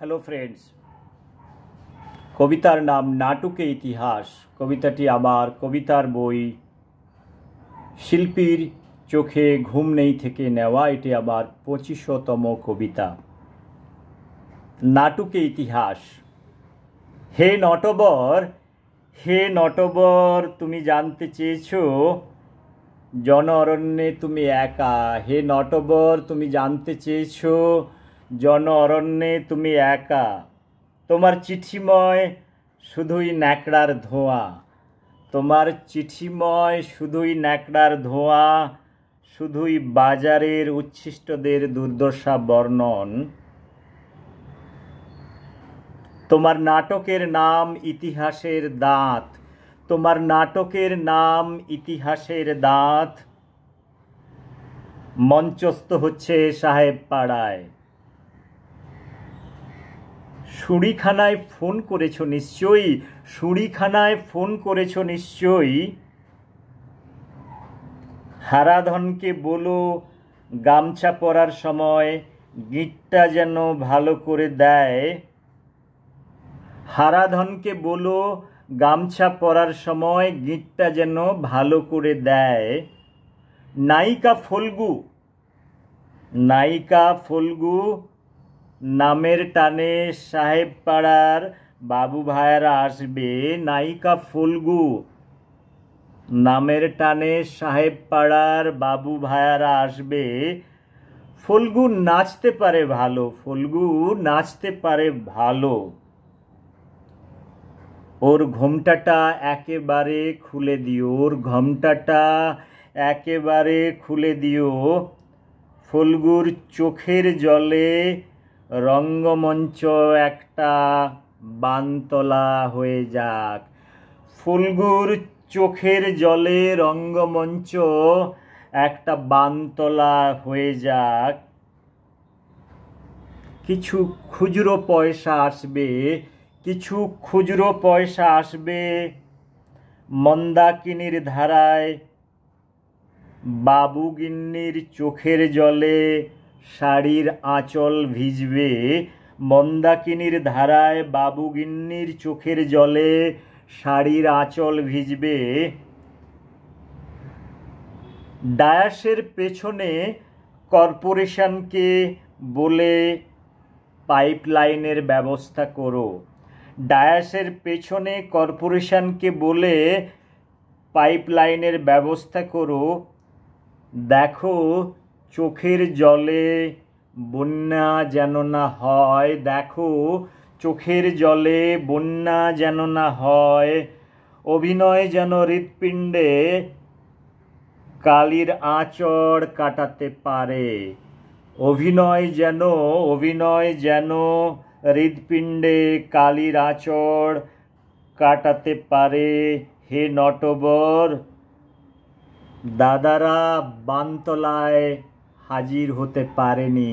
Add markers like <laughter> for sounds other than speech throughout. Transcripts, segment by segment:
Hello friends কবিতার নাম নাটুকে ইতিহাস কবিতাটি আমার কবিতার বই শিল্পীর চোখে ঘুম নেই থেকে নেওয়া এটি আমার পঁচিশতম কবিতা নাটুকে ইতিহাস হে নটবর হে নটবর তুমি জানতে চেয়েছ জন অরণ্যে তুমি একা হে নটবর তুমি জানতে চেয়েছো জন অরণ্যে তুমি একা তোমার চিঠিময় শুধুই ন্যাকড়ার ধোঁয়া তোমার চিঠিময় শুধুই ন্যাকড়ার ধোঁয়া শুধুই বাজারের উচ্ছিষ্টদের দুর্দশা বর্ণন তোমার নাটকের নাম ইতিহাসের দাঁত তোমার নাটকের নাম ইতিহাসের দাঁত মঞ্চস্থ হচ্ছে সাহেব পাড়ায় সুড়িখানায় ফোন করেছ নিশ্চয়ই সুড়িখানায় ফোন করেছ নিশ্চয়ই হারাধনকে বলো গামছা পরার সময় গিটটা যেন ভালো করে দেয় হারাধনকে বলো গামছা পরার সময় গিটটা যেন ভালো করে দেয় নায়িকা ফলগু নায়িকা ফলগু নামের টানে সাহেব পাড়ার বাবু ভাইয়েরা আসবে নায়িকা ফুলগু নামের টানে সাহেব পাড়ার বাবু ভাইয়ারা আসবে ফুলগু নাচতে পারে ভালো ফুলগু নাচতে পারে ভালো ওর ঘোমটাটা একেবারে খুলে দিও ওর ঘোমটাটা একেবারে খুলে দিও ফুলগুর চোখের জলে রঙ্গমঞ্চ একটা বানতলা হয়ে যাক ফুলগুর চোখের জলে রঙ্গমঞ্চ একটা বানতলা হয়ে যাক কিছু খুচরো পয়সা আসবে কিছু খুচরো পয়সা আসবে মন্দাকিনীর ধারায় বাবুগিন্নির চোখের জলে শাড়ির আঁচল ভিজবে মন্দাকিনীর ধারায় বাবুগিন্নির চোখের জলে শাড়ির আঁচল ভিজবে ডায়াসের পেছনে কর্পোরেশনকে বলে পাইপলাইনের ব্যবস্থা করো ডায়াসের পেছনে কর্পোরেশনকে বলে পাইপলাইনের ব্যবস্থা করো দেখো চোখের জলে বন্যা যেন না হয় দেখো চোখের জলে বন্যা যেন না হয় অভিনয় যেন হৃৎপিণ্ডে কালির আচর কাটাতে পারে অভিনয় যেন অভিনয় যেন হৃৎপিণ্ডে কালির আচর কাটাতে পারে হে নটবর দাদারা বানতলায় হাজির হতে পারেনি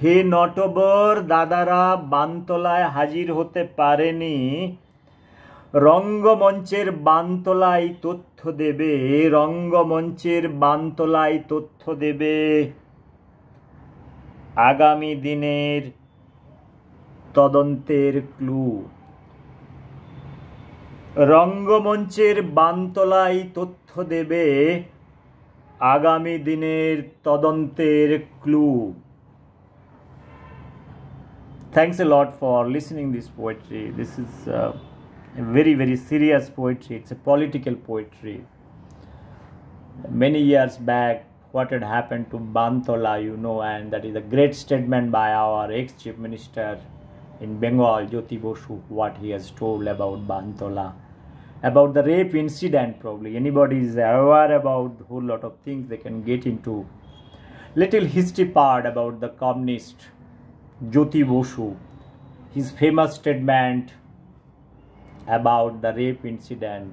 হে নটবর দাদারা বানতলায় হাজির হতে পারেনি রঙ্গমঞ্চের বানতলায় তথ্য দেবে রঙ্গমঞ্চের বানতলায় তথ্য দেবে আগামী দিনের তদন্তের ক্লু রঙ্গমঞ্চের বানতলায় তথ্য দেবে আগামী দিনের তদন্তের clue thanks a lot for listening this poetry this is uh, a very very serious poetry it's a political poetry many years back what had happened to bantola you know and that is a great statement by our ex chief minister in bengal jyoti bosu what he has told about bantola about the rape incident probably anybody is aware about whole lot of things they can get into little history part about the communist jyoti bosu his famous statement about the rape incident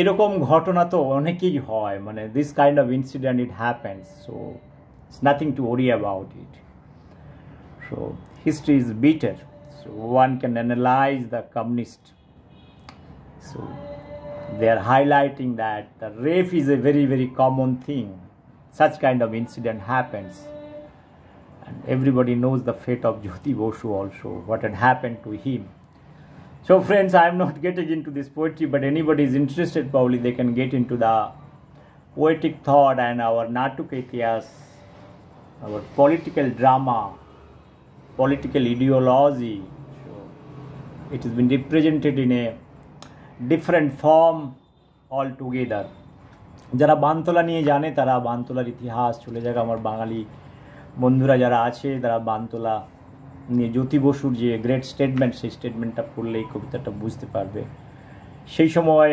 এরকম ঘটনা তো অনেকেই হয় মানে this kind of incident it happens so it's nothing to worry about it. So history is bitter So one can analyze the communist. So they are highlighting that the rape is a very, very common thing. Such kind of incident happens. And everybody knows the fate of Jyoti Bosu also, what had happened to him. So friends, I am not <laughs> getting into this poetry, but anybody is interested, probably they can get into the poetic thought and our Natuk our political drama, political ideology. So it has been represented in a different form all together যারা বানতলা নিয়ে জানে তারা বানতলার ইতিহাস চলে যাক আমার বাঙালি বন্ধুরা যারা আছে তারা বানতলা নিয়ে জ্যোতি বসুর যে গ্রেট স্টেটমেন্ট সেই স্টেটমেন্টটা পড়লে এই কবিতাটা বুঝতে পারবে সেই সময়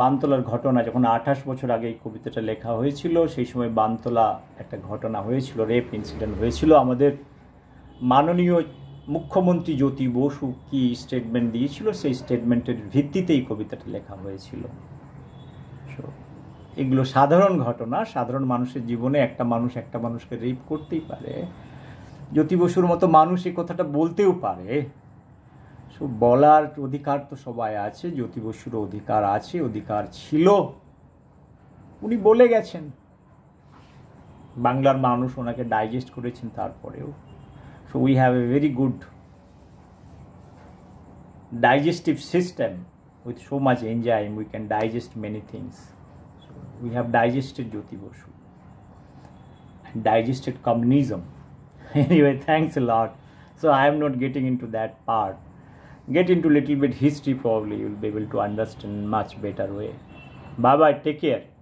বানতলার ঘটনা যখন আঠাশ বছর আগে এই কবিতাটা লেখা হয়েছিল সেই সময় বানতলা একটা ঘটনা হয়েছিল রেপ ইনসিডেন্ট হয়েছিল আমাদের মাননীয় মুখ্যমন্ত্রী জ্যোতি বসু কি স্টেটমেন্ট দিয়েছিল সেই স্টেটমেন্টের ভিত্তিতেই কবিতাটা লেখা হয়েছিল এগুলো সাধারণ ঘটনা সাধারণ মানুষের জীবনে একটা মানুষ একটা মানুষকে রেপ করতেই পারে জ্যোতি বসুর মতো মানুষ এই কথাটা বলতেও পারে সো বলার অধিকার তো সবাই আছে জ্যোতি বসুর অধিকার আছে অধিকার ছিল উনি বলে গেছেন বাংলার মানুষ ওনাকে ডাইজেস্ট করেছেন তারপরেও So we have a very good digestive system with so much enzyme we can digest many things. So we have digested Jyoti Basu and digested communism. <laughs> anyway, thanks a lot. So I am not getting into that part. Get into little bit history probably you will be able to understand much better way. Bye bye, take care.